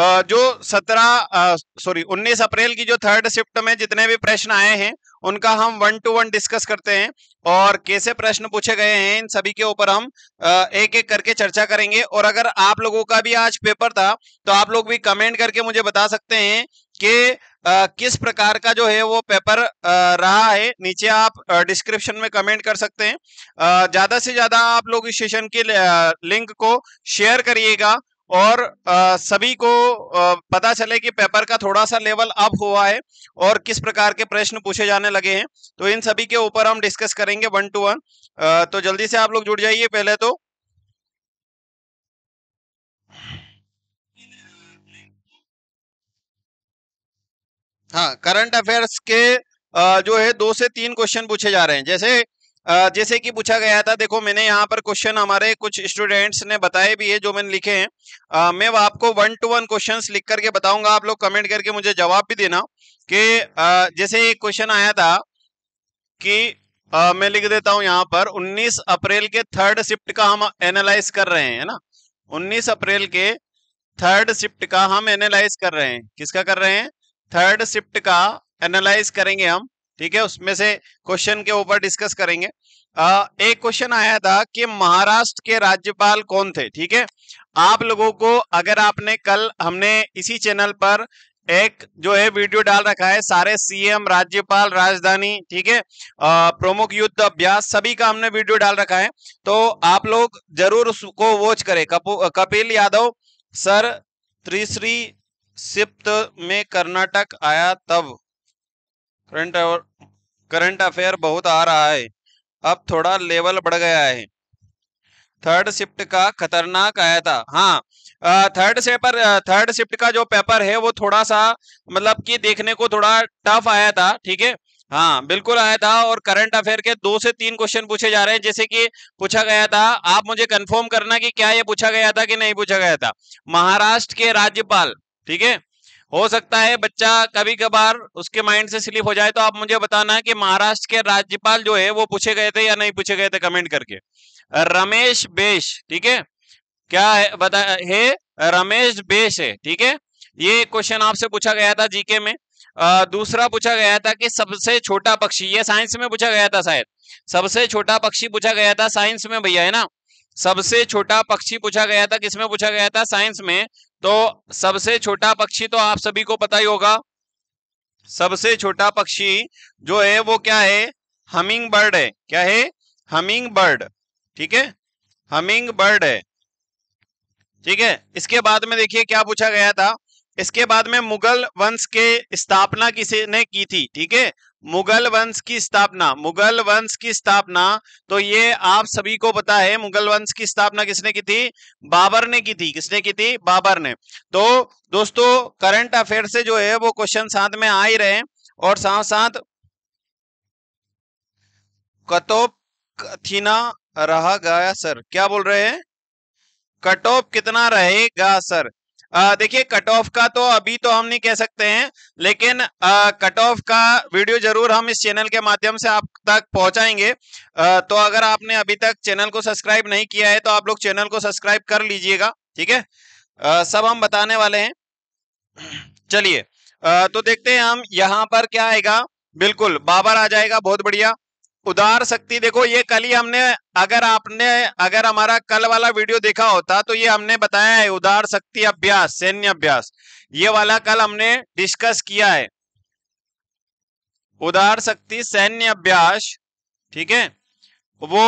जो सत्रह सॉरी उन्नीस अप्रैल की जो थर्ड शिफ्ट में जितने भी प्रश्न आए हैं उनका हम वन टू वन डिस्कस करते हैं और कैसे प्रश्न पूछे गए हैं इन सभी के ऊपर हम एक एक करके चर्चा करेंगे और अगर आप लोगों का भी आज पेपर था तो आप लोग भी कमेंट करके मुझे बता सकते हैं कि किस प्रकार का जो है वो पेपर रहा है नीचे आप डिस्क्रिप्शन में कमेंट कर सकते हैं ज्यादा से ज्यादा आप लोग इस सेशन के लिंक को शेयर करिएगा और आ, सभी को आ, पता चले कि पेपर का थोड़ा सा लेवल अप हुआ है और किस प्रकार के प्रश्न पूछे जाने लगे हैं तो इन सभी के ऊपर हम डिस्कस करेंगे वन टू वन तो जल्दी से आप लोग जुड़ जाइए पहले तो हाँ करंट अफेयर्स के आ, जो है दो से तीन क्वेश्चन पूछे जा रहे हैं जैसे जैसे कि पूछा गया था देखो मैंने यहाँ पर क्वेश्चन हमारे कुछ स्टूडेंट्स ने बताए भी है जो मैंने लिखे हैं मैं मैं आपको वन टू वन क्वेश्चन लिख करके बताऊंगा आप लोग कमेंट करके मुझे जवाब भी देना कि जैसे एक क्वेश्चन आया था कि आ, मैं लिख देता हूं यहाँ पर 19 अप्रैल के थर्ड शिफ्ट का हम एनालाइज कर रहे हैं है ना 19 अप्रैल के थर्ड शिफ्ट का हम एनालाइज कर रहे हैं किसका कर रहे हैं थर्ड शिफ्ट का एनालाइज करेंगे हम ठीक है उसमें से क्वेश्चन के ऊपर डिस्कस करेंगे आ, एक क्वेश्चन आया था कि महाराष्ट्र के राज्यपाल कौन थे ठीक है आप लोगों को अगर आपने कल हमने इसी चैनल पर एक जो है वीडियो डाल रखा है सारे सीएम राज्यपाल राजधानी ठीक है प्रमुख युद्ध अभ्यास सभी का हमने वीडियो डाल रखा है तो आप लोग जरूर उसको वॉच करें कपिल यादव सर त्रिश्री सिप्त में कर्नाटक आया तब करंट और करंट अफेयर बहुत आ रहा है अब थोड़ा लेवल बढ़ गया है थर्ड शिफ्ट का खतरनाक आया था हाँ थर्ड से पर थर्ड शिफ्ट का जो पेपर है वो थोड़ा सा मतलब कि देखने को थोड़ा टफ आया था ठीक है हाँ बिल्कुल आया था और करंट अफेयर के दो से तीन क्वेश्चन पूछे जा रहे हैं जैसे कि पूछा गया था आप मुझे कंफर्म करना कि क्या ये पूछा गया था कि नहीं पूछा गया था महाराष्ट्र के राज्यपाल ठीक है हो सकता है बच्चा कभी कभार उसके माइंड से स्लिप हो जाए तो आप मुझे बताना कि महाराष्ट्र के राज्यपाल जो है वो पूछे गए थे या नहीं पूछे गए थे कमेंट करके रमेश बेश ठीक है क्या है बता है रमेश बेश है ठीक है ये क्वेश्चन आपसे पूछा गया था जीके में आ, दूसरा पूछा गया था कि सबसे छोटा पक्षी ये साइंस में पूछा गया था शायद सबसे छोटा पक्षी पूछा गया था साइंस में भैया है ना सबसे छोटा पक्षी पूछा गया था किसमें पूछा गया था साइंस में तो सबसे छोटा पक्षी तो आप सभी को पता ही होगा सबसे छोटा पक्षी जो है वो क्या है हमिंग बर्ड है क्या है हमिंग बर्ड ठीक है हमिंग बर्ड है ठीक है इसके बाद में देखिए क्या पूछा गया था इसके बाद में मुगल वंश के स्थापना किसी ने की थी ठीक है मुगल वंश की स्थापना मुगल वंश की स्थापना तो ये आप सभी को पता है मुगल वंश की स्थापना किसने की थी बाबर ने की थी किसने की थी बाबर ने तो दोस्तों करंट अफेयर से जो है वो क्वेश्चन साथ में आ ही रहे और साथ साथ कटोप थीना रहा गया सर क्या बोल रहे हैं कटोप कितना रहेगा सर देखिए कट ऑफ का तो अभी तो हम नहीं कह सकते हैं लेकिन कट ऑफ का वीडियो जरूर हम इस चैनल के माध्यम से आप तक पहुंचाएंगे आ, तो अगर आपने अभी तक चैनल को सब्सक्राइब नहीं किया है तो आप लोग चैनल को सब्सक्राइब कर लीजिएगा ठीक है सब हम बताने वाले हैं चलिए तो देखते हैं हम यहाँ पर क्या आएगा बिल्कुल बाबर आ जाएगा बहुत बढ़िया उदार शक्ति देखो ये कल ही हमने अगर आपने अगर हमारा कल वाला वीडियो देखा होता तो ये हमने बताया है उदार शक्ति अभ्यास सैन्य अभ्यास ये वाला कल हमने डिस्कस किया है उदार शक्ति सैन्य अभ्यास ठीक है वो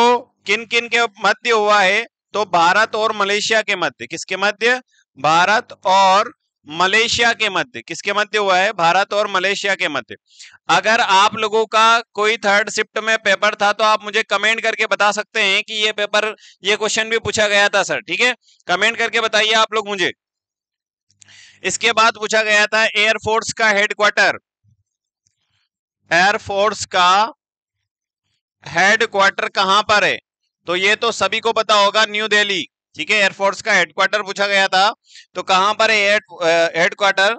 किन किन के मध्य हुआ है तो भारत और मलेशिया के मध्य किसके मध्य भारत और मलेशिया के मध्य किसके मध्य हुआ है भारत और मलेशिया के मध्य अगर आप लोगों का कोई थर्ड शिफ्ट में पेपर था तो आप मुझे कमेंट करके बता सकते हैं कि ये पेपर ये क्वेश्चन भी पूछा गया था सर ठीक है कमेंट करके बताइए आप लोग मुझे इसके बाद पूछा गया था एयरफोर्स का हेडक्वार्टर एयरफोर्स का हेडक्वार्टर कहां पर है तो ये तो सभी को पता होगा न्यू दिल्ली ठीक है एयरफोर्स का हेडक्वार्टर पूछा गया था तो कहां पर है हेडक्वार्टर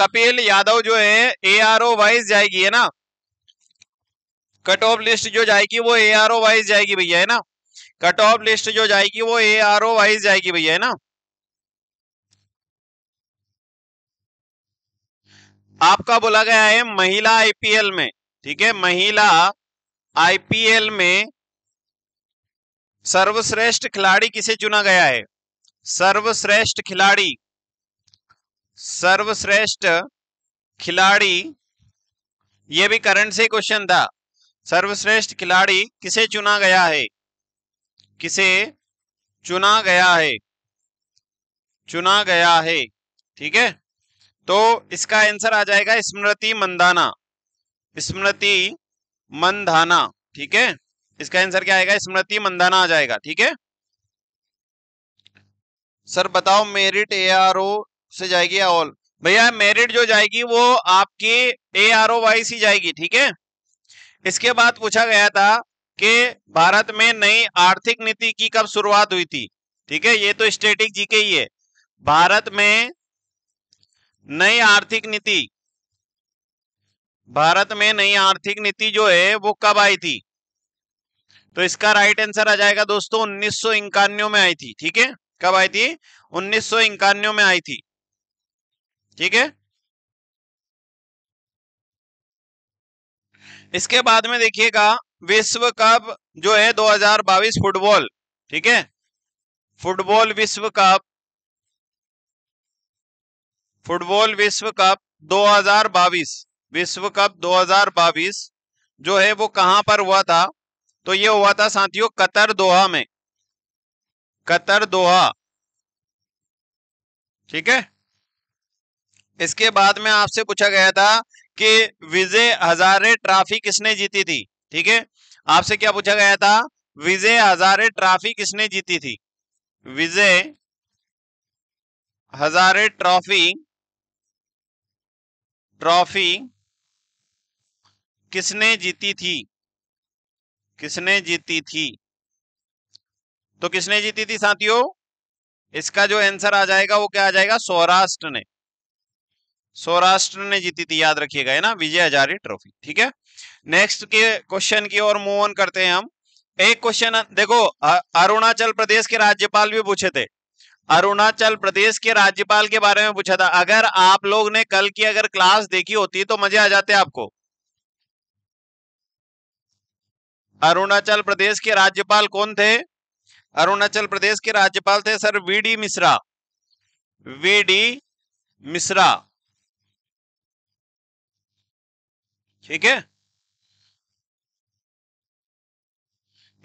कपिल यादव जो है ए आर ओ वाइज जाएगी है ना कट ऑफ लिस्ट जो जाएगी वो ए आर ओ वाइज जाएगी भैया है ना कट ऑफ लिस्ट जो जाएगी वो ए आर ओ वाइज जाएगी भैया है ना आपका बोला गया है महिला आईपीएल में ठीक है महिला आईपीएल में सर्वश्रेष्ठ खिलाड़ी किसे चुना गया है सर्वश्रेष्ठ खिलाड़ी सर्वश्रेष्ठ खिलाड़ी यह भी करंट से क्वेश्चन था सर्वश्रेष्ठ खिलाड़ी किसे चुना गया है किसे चुना गया है चुना गया है ठीक है तो इसका आंसर आ जाएगा स्मृति मंदाना स्मृति मंदाना ठीक है इसका आंसर क्या आएगा स्मृति मंदाना आ जाएगा ठीक है सर बताओ मेरिट ए आर ओ से जाएगी या ऑल भैया मेरिट जो जाएगी वो आपकी A R O Y C जाएगी ठीक है इसके बाद पूछा गया था कि भारत में नई आर्थिक नीति की कब शुरुआत हुई थी ठीक है ये तो स्टेटिक जीके ही है भारत में नई आर्थिक नीति भारत में नई आर्थिक नीति जो है वो कब आई थी तो इसका राइट आंसर आ जाएगा दोस्तों उन्नीस सौ में आई थी ठीक है कब आई थी उन्नीस सौ में आई थी ठीक है इसके बाद में देखिएगा विश्व कप जो है 2022 फुटबॉल ठीक है फुटबॉल विश्व कप फुटबॉल विश्व कप 2022 विश्व कप 2022 जो है वो कहां पर हुआ था तो ये हुआ था साथियों कतर दोहा में कतर दोहा ठीक है इसके बाद में आपसे पूछा गया था कि विजय हजारे ट्रॉफी किसने जीती थी ठीक है आपसे क्या पूछा गया था विजय हजारे ट्रॉफी किसने जीती थी विजय हजारे ट्रॉफी ट्रॉफी किसने जीती थी किसने जीती थी तो किसने जीती थी साथियों इसका जो आंसर आ जाएगा वो क्या आ जाएगा सौराष्ट्र ने सौराष्ट्र ने जीती थी याद रखिएगा है ना विजय हजारी ट्रॉफी ठीक है नेक्स्ट के क्वेश्चन की ओर मूव ऑन करते हैं हम एक क्वेश्चन देखो अरुणाचल प्रदेश के राज्यपाल भी पूछे थे अरुणाचल प्रदेश के राज्यपाल के बारे में पूछा था अगर आप लोग ने कल की अगर क्लास देखी होती तो मजे आ जाते आपको अरुणाचल प्रदेश के राज्यपाल कौन थे अरुणाचल प्रदेश के राज्यपाल थे sir V D Mishra V D Mishra ठीक है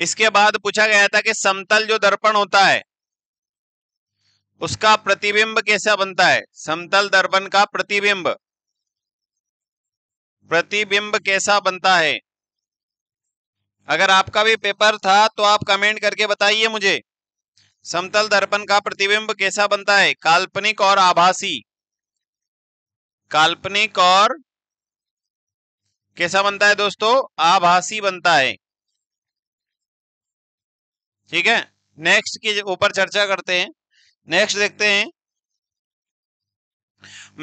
इसके बाद पूछा गया था कि समतल जो दर्पण होता है उसका प्रतिबिंब कैसा बनता है समतल दर्पण का प्रतिबिंब प्रतिबिंब कैसा बनता है अगर आपका भी पेपर था तो आप कमेंट करके बताइए मुझे समतल दर्पण का प्रतिबिंब कैसा बनता है काल्पनिक और आभासी काल्पनिक और कैसा बनता है दोस्तों आभासी बनता है ठीक है नेक्स्ट के ऊपर चर्चा करते हैं नेक्स्ट देखते हैं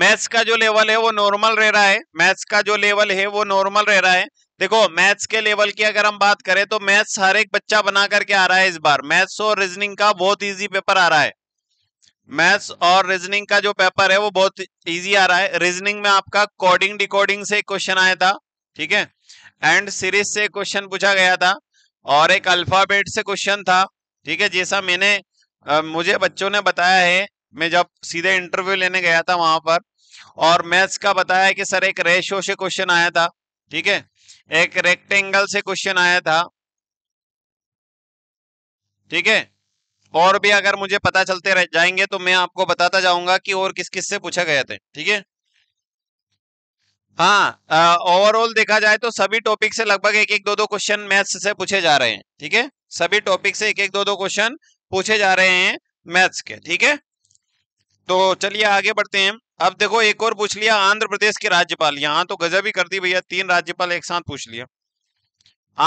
मैथ्स का जो लेवल है वो नॉर्मल रह रहा है मैथ्स का जो लेवल है वो नॉर्मल रह रहा है देखो मैथ्स के लेवल की अगर हम बात करें तो मैथ्स हर एक बच्चा बना करके आ रहा है इस बार मैथ्स और रीजनिंग का बहुत इजी पेपर आ रहा है मैथ्स और रीजनिंग का जो पेपर है वो बहुत इजी आ रहा है रीजनिंग में आपका कोडिंग डिकोडिंग से क्वेश्चन आया था ठीक है एंड सीरीज से क्वेश्चन पूछा गया था और एक अल्फाबेट से क्वेश्चन था ठीक है जैसा मैंने मुझे बच्चों ने बताया है मैं जब सीधे इंटरव्यू लेने गया था वहां पर और मैथ्स का बताया कि सर एक रेशो से क्वेश्चन आया था ठीक है एक रेक्टेंगल से क्वेश्चन आया था ठीक है और भी अगर मुझे पता चलते रह जाएंगे तो मैं आपको बताता जाऊंगा कि और किस किस से पूछा गया थे ठीक है हाँ ओवरऑल देखा जाए तो सभी टॉपिक से लगभग एक एक दो दो क्वेश्चन मैथ्स से पूछे जा रहे हैं ठीक है सभी टॉपिक से एक एक दो दो क्वेश्चन पूछे जा रहे हैं मैथ्स के ठीक है तो चलिए आगे बढ़ते हैं अब देखो एक और पूछ लिया आंध्र प्रदेश के राज्यपाल यहाँ तो गजब ही कर दी भैया तीन राज्यपाल एक साथ पूछ लिया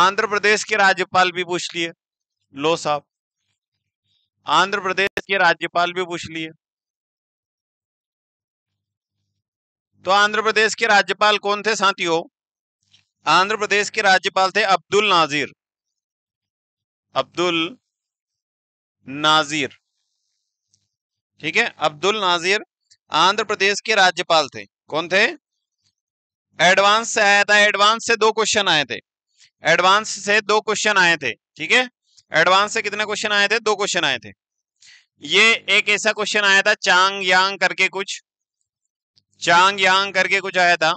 आंध्र प्रदेश के राज्यपाल भी पूछ लिए लो साहब आंध्र प्रदेश के राज्यपाल भी पूछ लिए तो आंध्र प्रदेश के राज्यपाल कौन थे साथियों आंध्र प्रदेश के राज्यपाल थे अब्दुल नाजीर अब्दुल नाजीर ठीक है अब्दुल नाजीर आंध्र प्रदेश के राज्यपाल थे कौन थे एडवांस से आया था एडवांस से दो क्वेश्चन आए थे एडवांस से दो क्वेश्चन आए थे ठीक है एडवांस से कितने क्वेश्चन आए थे दो क्वेश्चन आए थे ये एक ऐसा क्वेश्चन आया था चांग यांग करके कुछ चांग यांग करके कुछ आया था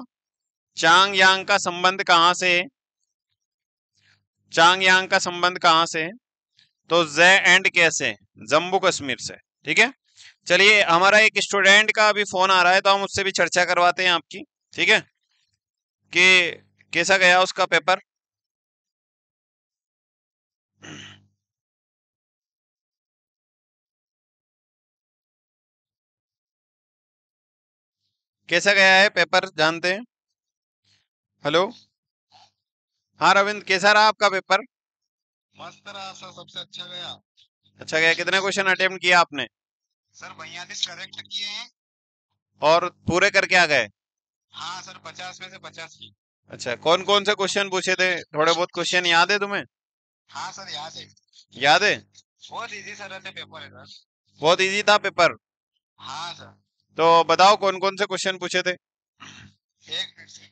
चांग यांग का संबंध कहां से चांग यांग का संबंध कहां से है तो जे एंड कैसे जम्मू कश्मीर से ठीक है चलिए हमारा एक स्टूडेंट का अभी फोन आ रहा है तो हम उससे भी चर्चा करवाते हैं आपकी ठीक है कि कैसा गया उसका पेपर कैसा गया है पेपर जानते हैं हेलो हाँ रविंद कैसा रहा आपका पेपर मस्त रहा सबसे अच्छा गया अच्छा गया कितने क्वेश्चन अटेम्प्ट किया आपने सर हम्म। बयालीस करेक्ट किए हैं और पूरे करके आ गए हाँ सर पचास में से पचास की अच्छा कौन कौन से क्वेश्चन पूछे थे थोड़े बहुत क्वेश्चन याद है तुम्हें हाँ सर याद है याद है बहुत इजी सर पेपर है सर बहुत इजी था पेपर हाँ सर तो बताओ कौन कौन से क्वेश्चन पूछे थे एक मिनट से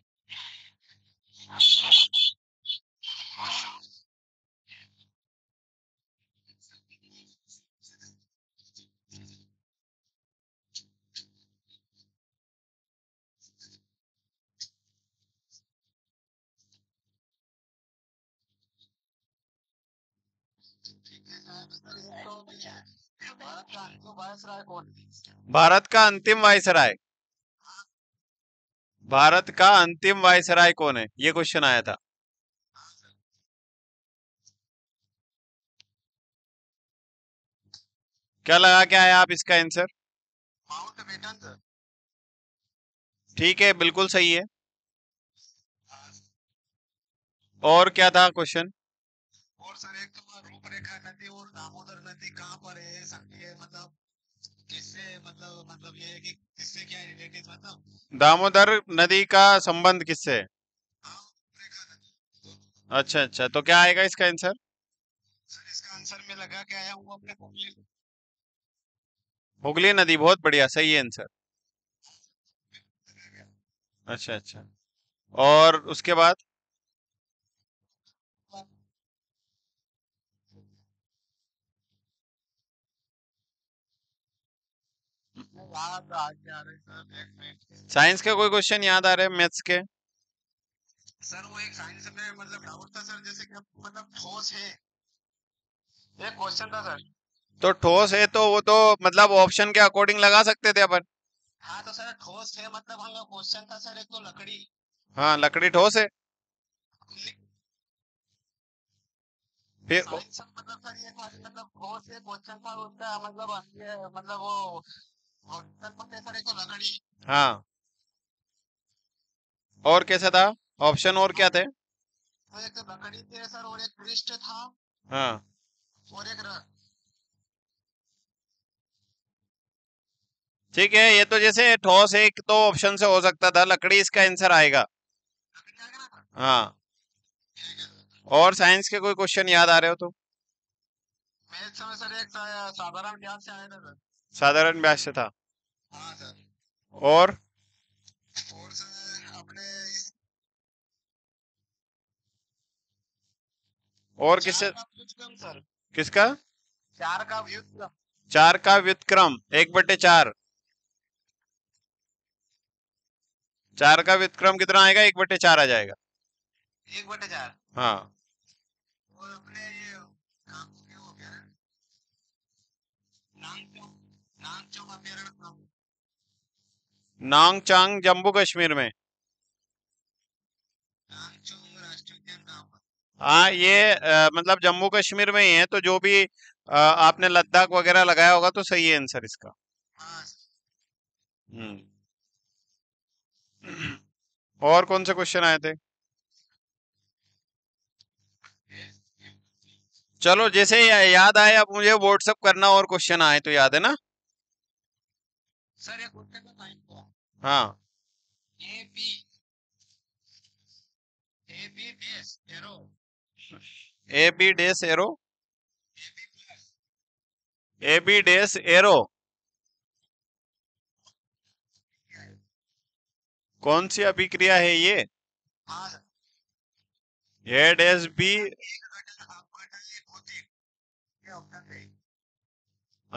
भारत का अंतिम वायसराय भारत का अंतिम वायसराय कौन है ये क्वेश्चन आया था क्या लगा क्या है आप इसका आंसर ठीक है बिल्कुल सही है और क्या था क्वेश्चन और सर एक तो रूपरेखा नदी और दामोदर नदी कहाँ पर है ये मतलब किससे मतलब मतलब ये है कि किससे क्या रिलेटेड मतलब दामोदर नदी का संबंध किससे हाँ, अच्छा अच्छा तो क्या आएगा इसका आंसर सर इसका आंसर में लगा क्या आया हुआ अपने हुगली हुगली नदी बहुत बढ़िया सही है आंसर अच्छा अच्छा और उसके बाद साइंस के कोई क्वेश्चन याद आ रहे हैं मैथ्स के सर वो एक साइंस में मतलब डाउट था सर जैसे कि मतलब ठोस है एक क्वेश्चन था सर तो ठोस है तो वो तो मतलब ऑप्शन के अकॉर्डिंग लगा सकते थे अपन हाँ तो सर ठोस है मतलब हम क्वेश्चन था सर एक तो लकड़ी हाँ लकड़ी ठोस है फिर मतलब सर ये तो मतलब ठोस है क्वेश्चन था उसका मतलब मतलब वो तो हाँ और कैसा था ऑप्शन और क्या थे हाँ, एक लकड़ी तो थे सर और एक था हाँ और एक ठीक है ये तो जैसे ठोस एक तो ऑप्शन से हो सकता था लकड़ी इसका आंसर आएगा हाँ और साइंस के कोई क्वेश्चन याद आ रहे हो तो साधारण ब्याज से आया था साधारण ब्याज से था और और किसे किसका चार का व्युतक्रम चार का व्युतक्रम एक बटे चार चार का व्युतक्रम कितना आएगा एक बटे चार आ जाएगा एक बटे चार हाँ और अपने ये नाम क्या हो गया नाम चौक नाम चौक अभ्यारण नांगचांग जम्मू कश्मीर में हाँ ये आ, मतलब जम्मू कश्मीर में ही है तो जो भी आ, आपने लद्दाख वगैरह लगाया होगा तो सही है आंसर इसका हम्म और कौन से क्वेश्चन आए थे चलो जैसे याद आए आप मुझे व्हाट्सअप करना और क्वेश्चन आए तो याद है ना सर ये क्वेश्चन हाँ A B A B arrow A B डेस एरो ए बी एरो कौन सी अभिक्रिया है ये ए डेस बी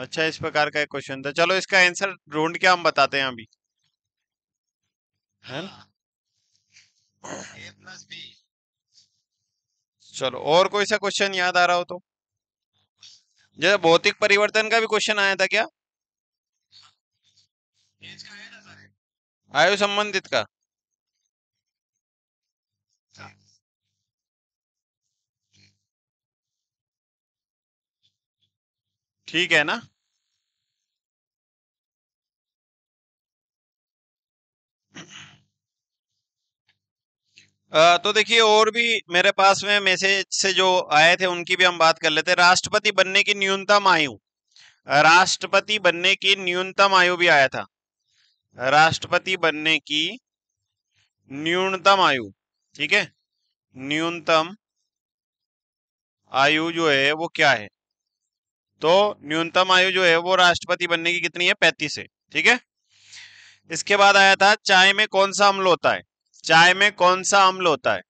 अच्छा इस प्रकार का क्वेश्चन था चलो इसका आंसर ढूंढ के हम बताते हैं अभी है हाँ। चलो और कोई सा क्वेश्चन याद आ रहा हो तो जैसे भौतिक परिवर्तन का भी क्वेश्चन आया था क्या आयु संबंधित का ठीक है ना तो देखिए और भी मेरे पास में मैसेज से जो आए थे उनकी भी हम बात कर लेते हैं राष्ट्रपति बनने की न्यूनतम आयु राष्ट्रपति बनने की न्यूनतम आयु भी आया था राष्ट्रपति बनने की न्यूनतम आयु ठीक है न्यूनतम आयु जो है वो क्या है तो न्यूनतम आयु जो है वो राष्ट्रपति बनने की कितनी है पैंतीस है ठीक है इसके बाद आया था चाय में कौन सा अम्ल होता है चाय में कौन सा अम्ल होता है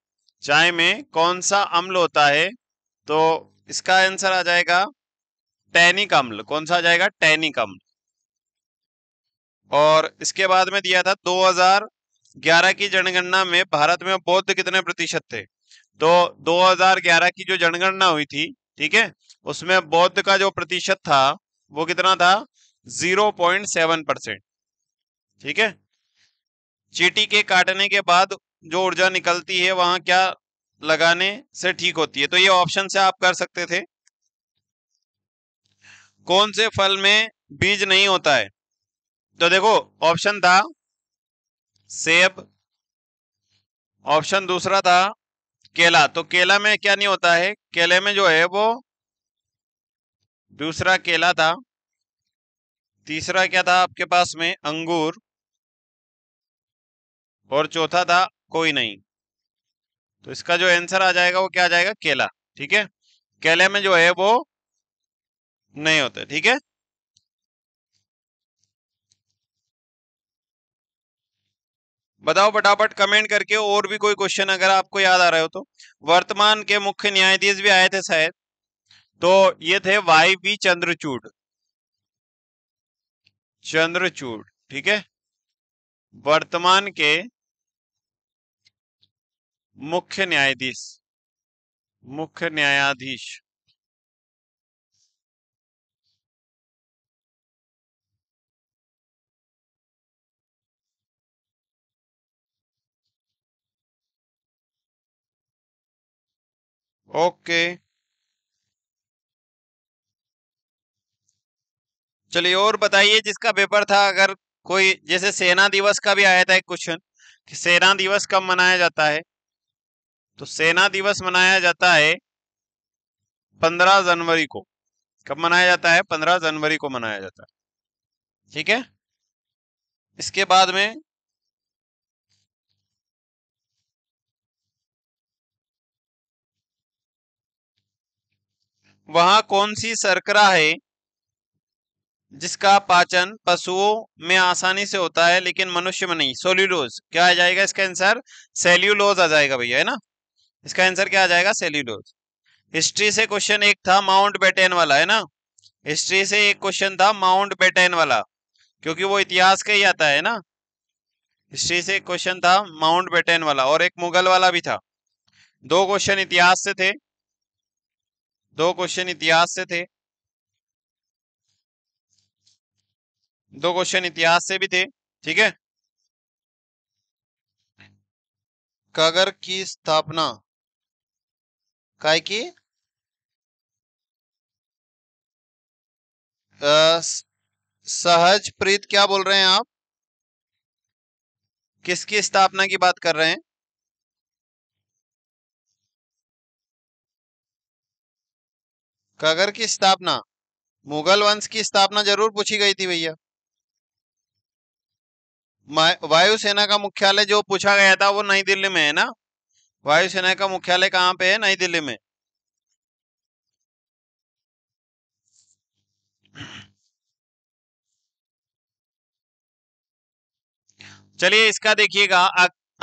चाय में कौन सा अम्ल होता है तो इसका आंसर आ जाएगा टैनिक अम्ल कौन सा आ जाएगा टैनिक अम्ल और इसके बाद में दिया था 2011 की जनगणना में भारत में बौद्ध कितने प्रतिशत थे तो 2011 की जो जनगणना हुई थी ठीक है उसमें बौद्ध का जो प्रतिशत था वो कितना था 0.7 परसेंट ठीक है चीटी के काटने के बाद जो ऊर्जा निकलती है वहां क्या लगाने से ठीक होती है तो ये ऑप्शन से आप कर सकते थे कौन से फल में बीज नहीं होता है तो देखो ऑप्शन था सेब ऑप्शन दूसरा था केला तो केला में क्या नहीं होता है केले में जो है वो दूसरा केला था तीसरा क्या था आपके पास में अंगूर और चौथा था कोई नहीं तो इसका जो आंसर आ जाएगा वो क्या आ जाएगा केला ठीक है केले में जो है वो नहीं होते ठीक है बताओ फटाफट कमेंट करके और भी कोई क्वेश्चन अगर आपको याद आ रहे हो तो वर्तमान के मुख्य न्यायाधीश भी आए थे शायद तो ये थे वाई बी चंद्रचूड चंद्रचूड ठीक है वर्तमान के मुख्य न्यायाधीश मुख्य न्यायाधीश ओके चलिए और बताइए जिसका पेपर था अगर कोई जैसे सेना दिवस का भी आया था एक क्वेश्चन कि सेना दिवस कब मनाया जाता है तो सेना दिवस मनाया जाता है पंद्रह जनवरी को कब मनाया जाता है पंद्रह जनवरी को मनाया जाता है ठीक है इसके बाद में वहां कौन सी सरकरा है जिसका पाचन पशुओं में आसानी से होता है लेकिन मनुष्य में नहीं सोल्यूलोज क्या आ जाएगा इसका आंसर सेल्यूलोज आ जाएगा भैया है ना इसका आंसर क्या आ जाएगा सेल्यूलोज हिस्ट्री से क्वेश्चन एक था माउंट बेटेन वाला है ना हिस्ट्री से एक क्वेश्चन था माउंट बेटेन वाला क्योंकि वो इतिहास का ही आता है ना हिस्ट्री से एक क्वेश्चन था माउंट बेटेन वाला और एक मुगल वाला भी था दो क्वेश्चन इतिहास से थे दो क्वेश्चन इतिहास से थे दो क्वेश्चन इतिहास से भी थे ठीक है कगर की स्थापना काय की सहज प्रीत क्या बोल रहे हैं आप किसकी स्थापना की बात कर रहे हैं कगर की स्थापना मुगल वंश की स्थापना जरूर पूछी गई थी भैया वायुसेना का मुख्यालय जो पूछा गया था वो नई दिल्ली में है ना वायुसेना का मुख्यालय कहाँ पे है नई दिल्ली में चलिए इसका देखिएगा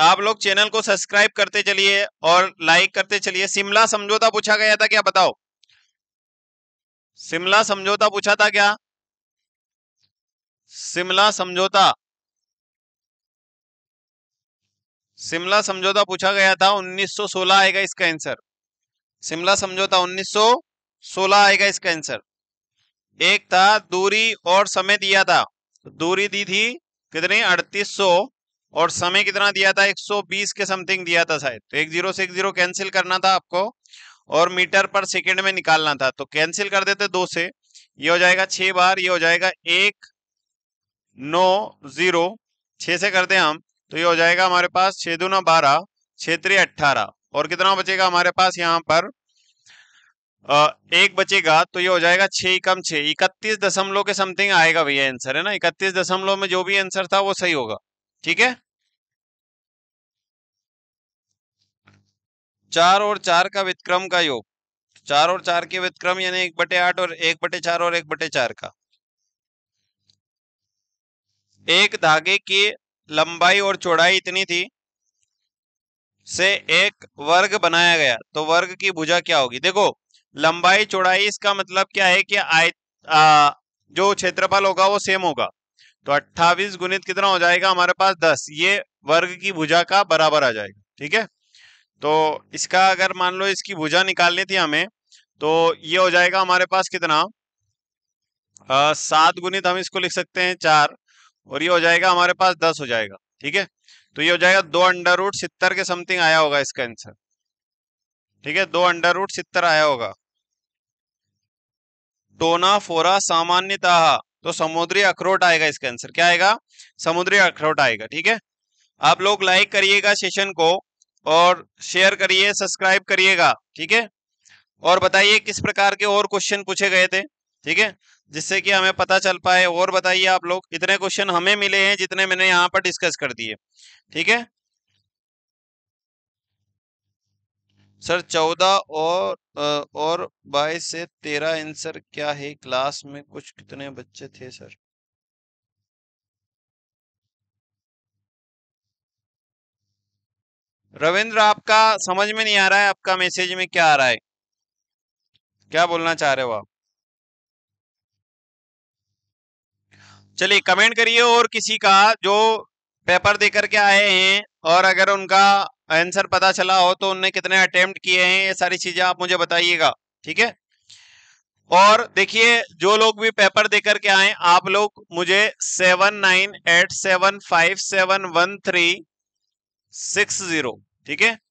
आप लोग चैनल को सब्सक्राइब करते चलिए और लाइक करते चलिए शिमला समझौता पूछा गया था क्या बताओ शिमला समझौता पूछा था क्या शिमला समझौता शिमला समझौता पूछा गया था 1916 आएगा इसका आंसर शिमला समझौता 1916 आएगा इसका आंसर एक था दूरी और समय दिया था दूरी दी थी कितनी 3800 और समय कितना दिया था 120 के समथिंग दिया था शायद तो एक जीरो से एक जीरो कैंसिल करना था आपको और मीटर पर सेकेंड में निकालना था तो कैंसिल कर देते दो से ये हो जाएगा छह बार ये हो जाएगा एक नौ जीरो छह से करते हम तो ये हो जाएगा हमारे पास छः दूना बारह क्षेत्रीय अट्ठारह और कितना बचेगा हमारे पास यहाँ पर एक बचेगा तो ये हो जाएगा छे कम छे इकतीस दशमलव के समथिंग आएगा भैया आंसर है ना इकतीस दशमलव में जो भी आंसर था वो सही होगा ठीक है चार और चार का विक्रम का योग चार और चार के विक्रम यानी एक बटे आठ और एक बटे चार और एक बटे चार का एक धागे के लंबाई और चौड़ाई इतनी थी से एक वर्ग बनाया गया तो वर्ग की भुजा क्या होगी देखो लंबाई चौड़ाई इसका मतलब क्या है कि आय जो क्षेत्रफल होगा वो सेम होगा तो 28 गुणित कितना हो जाएगा हमारे पास 10 ये वर्ग की भुजा का बराबर आ जाएगा ठीक है तो इसका अगर मान लो इसकी भुजा निकालनी थी हमें तो ये हो जाएगा हमारे पास कितना सात गुणित हम इसको लिख सकते हैं चार और ये हो जाएगा हमारे पास दस हो जाएगा ठीक है तो ये हो जाएगा दो अंडर रूट सितर के समथिंग आया होगा इसका आंसर ठीक है दो अंडर रूट सितर आया होगा टोना फोरा सामान्यतः तो समुद्री अखरोट आएगा इसका आंसर क्या आएगा समुद्री अखरोट आएगा ठीक है आप लोग लाइक करिएगा सेशन को और शेयर करिए सब्सक्राइब करिएगा ठीक है और बताइए किस प्रकार के और क्वेश्चन पूछे गए थे ठीक है जिससे कि हमें पता चल पाए और बताइए आप लोग इतने क्वेश्चन हमें मिले हैं जितने मैंने यहाँ पर डिस्कस कर दिए ठीक है सर चौदह और और बाईस से तेरह आंसर क्या है क्लास में कुछ कितने बच्चे थे सर रविंद्र आपका समझ में नहीं आ रहा है आपका मैसेज में क्या आ रहा है क्या बोलना चाह रहे हो आप चलिए कमेंट करिए और किसी का जो पेपर दे करके आए हैं और अगर उनका आंसर पता चला हो तो उनने कितने अटेम्प्ट किए हैं ये सारी चीजें आप मुझे बताइएगा ठीक है और देखिए जो लोग भी पेपर दे करके आए आप लोग मुझे seven nine eight seven five seven one three six zero ठीक है